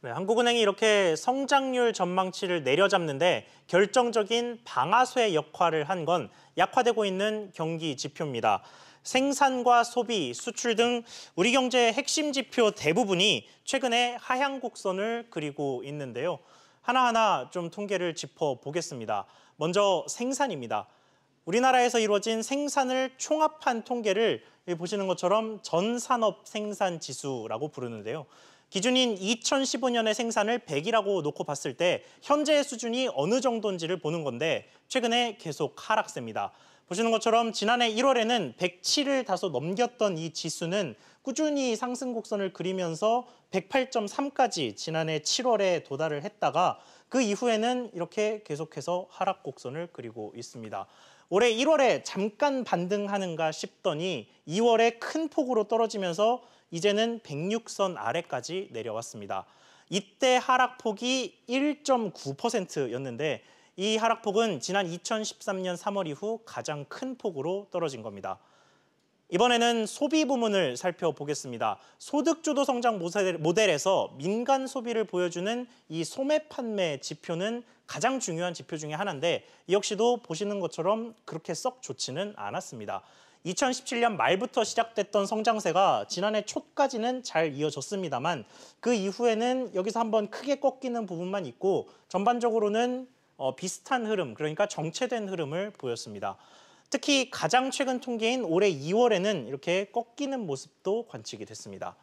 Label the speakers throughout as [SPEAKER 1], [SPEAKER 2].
[SPEAKER 1] 네, 한국은행이 이렇게 성장률 전망치를 내려잡는데 결정적인 방아쇠 역할을 한 건 약화되고 있는 경기 지표입니다. 생산과 소비, 수출 등 우리 경제의 핵심 지표 대부분이 최근에 하향 곡선을 그리고 있는데요. 하나하나 좀 통계를 짚어보겠습니다. 먼저 생산입니다. 우리나라에서 이루어진 생산을 총합한 통계를 보시는 것처럼 전산업 생산 지수라고 부르는데요. 기준인 2015년의 생산을 100이라고 놓고 봤을 때 현재의 수준이 어느 정도인지를 보는 건데 최근에 계속 하락세입니다. 보시는 것처럼 지난해 1월에는 107을 다소 넘겼던 이 지수는 꾸준히 상승 곡선을 그리면서 108.3까지 지난해 7월에 도달을 했다가 그 이후에는 이렇게 계속해서 하락 곡선을 그리고 있습니다. 올해 1월에 잠깐 반등하는가 싶더니 2월에 큰 폭으로 떨어지면서 이제는 106선 아래까지 내려왔습니다. 이때 하락폭이 1.9%였는데 이 하락폭은 지난 2013년 3월 이후 가장 큰 폭으로 떨어진 겁니다. 이번에는 소비 부문을 살펴보겠습니다. 소득주도 성장 모델에서 민간 소비를 보여주는 이 소매 판매 지표는 가장 중요한 지표 중에 하나인데 이 역시도 보시는 것처럼 그렇게 썩 좋지는 않았습니다. 2017년 말부터 시작됐던 성장세가 지난해 초까지는 잘 이어졌습니다만 그 이후에는 여기서 한번 크게 꺾이는 부분만 있고 전반적으로는 어, 비슷한 흐름, 그러니까 정체된 흐름을 보였습니다. 특히 가장 최근 통계인 올해 2월에는 이렇게 꺾이는 모습도 관측이 됐습니다.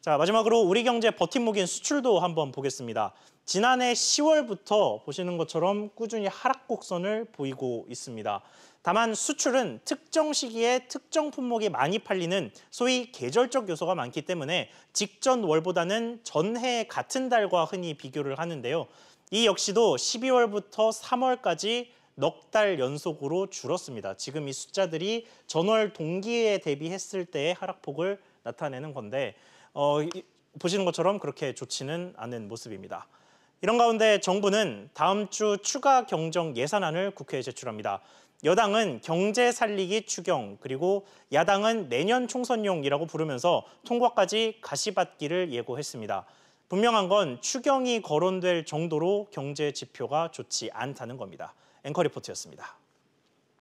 [SPEAKER 1] 자 마지막으로 우리 경제 버팀목인 수출도 한번 보겠습니다. 지난해 10월부터 보시는 것처럼 꾸준히 하락 곡선을 보이고 있습니다. 다만 수출은 특정 시기에 특정 품목이 많이 팔리는 소위 계절적 요소가 많기 때문에 직전 월보다는 전해 같은 달과 흔히 비교를 하는데요. 이 역시도 12월부터 3월까지 넉달 연속으로 줄었습니다. 지금 이 숫자들이 전월 동기에 대비했을 때의 하락폭을 나타내는 건데 어, 보시는 것처럼 그렇게 좋지는 않은 모습입니다. 이런 가운데 정부는 다음 주 추가 경정 예산안을 국회에 제출합니다. 여당은 경제 살리기 추경 그리고 야당은 내년 총선용이라고 부르면서 통과까지 가시밭길을 예고했습니다. 분명한 건 추경이 거론될 정도로 경제 지표가 좋지 않다는 겁니다. 앵커 리포트였습니다.